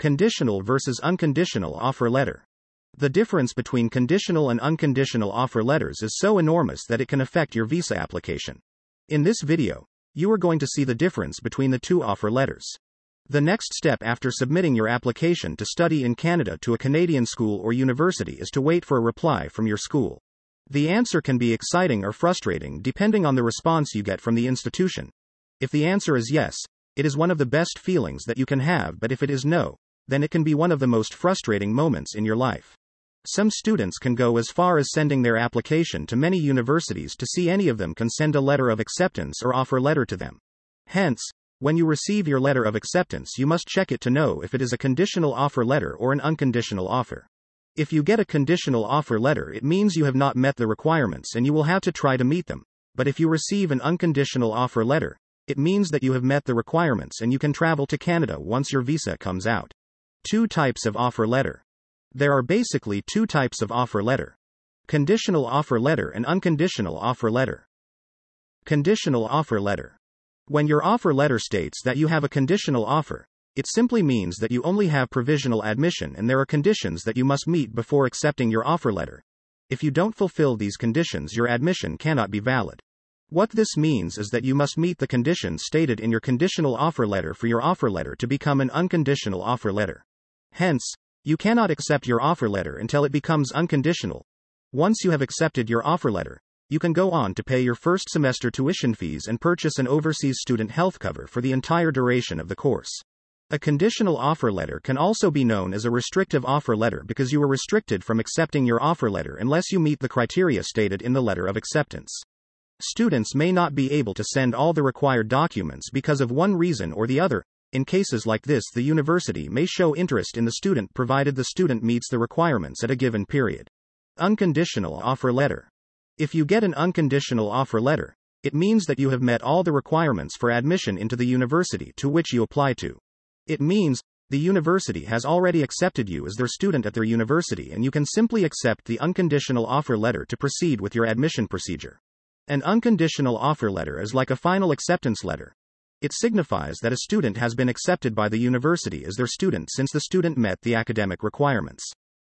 Conditional versus unconditional offer letter. The difference between conditional and unconditional offer letters is so enormous that it can affect your visa application. In this video, you are going to see the difference between the two offer letters. The next step after submitting your application to study in Canada to a Canadian school or university is to wait for a reply from your school. The answer can be exciting or frustrating depending on the response you get from the institution. If the answer is yes, it is one of the best feelings that you can have, but if it is no, then it can be one of the most frustrating moments in your life. Some students can go as far as sending their application to many universities to see any of them can send a letter of acceptance or offer letter to them. Hence, when you receive your letter of acceptance, you must check it to know if it is a conditional offer letter or an unconditional offer. If you get a conditional offer letter, it means you have not met the requirements and you will have to try to meet them. But if you receive an unconditional offer letter, it means that you have met the requirements and you can travel to Canada once your visa comes out. Two types of offer letter. There are basically two types of offer letter conditional offer letter and unconditional offer letter. Conditional offer letter. When your offer letter states that you have a conditional offer, it simply means that you only have provisional admission and there are conditions that you must meet before accepting your offer letter. If you don't fulfill these conditions, your admission cannot be valid. What this means is that you must meet the conditions stated in your conditional offer letter for your offer letter to become an unconditional offer letter. Hence, you cannot accept your offer letter until it becomes unconditional. Once you have accepted your offer letter, you can go on to pay your first semester tuition fees and purchase an overseas student health cover for the entire duration of the course. A conditional offer letter can also be known as a restrictive offer letter because you are restricted from accepting your offer letter unless you meet the criteria stated in the letter of acceptance. Students may not be able to send all the required documents because of one reason or the other, in cases like this, the university may show interest in the student provided the student meets the requirements at a given period. Unconditional offer letter. If you get an unconditional offer letter, it means that you have met all the requirements for admission into the university to which you apply to. It means the university has already accepted you as their student at their university and you can simply accept the unconditional offer letter to proceed with your admission procedure. An unconditional offer letter is like a final acceptance letter, it signifies that a student has been accepted by the university as their student since the student met the academic requirements.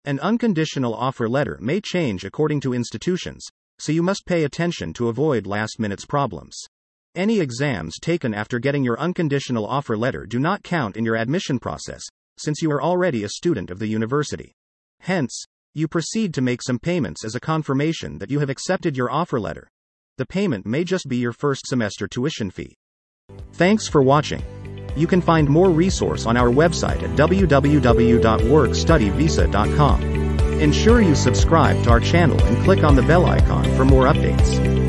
An unconditional offer letter may change according to institutions, so you must pay attention to avoid last minute's problems. Any exams taken after getting your unconditional offer letter do not count in your admission process, since you are already a student of the university. Hence, you proceed to make some payments as a confirmation that you have accepted your offer letter. The payment may just be your first semester tuition fee. Thanks for watching. You can find more resource on our website at www.workstudyvisa.com. Ensure you subscribe to our channel and click on the bell icon for more updates.